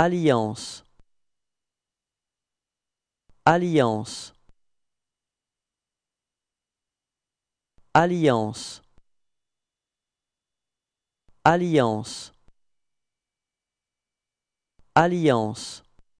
Alliance Alliance Alliance Alliance Alliance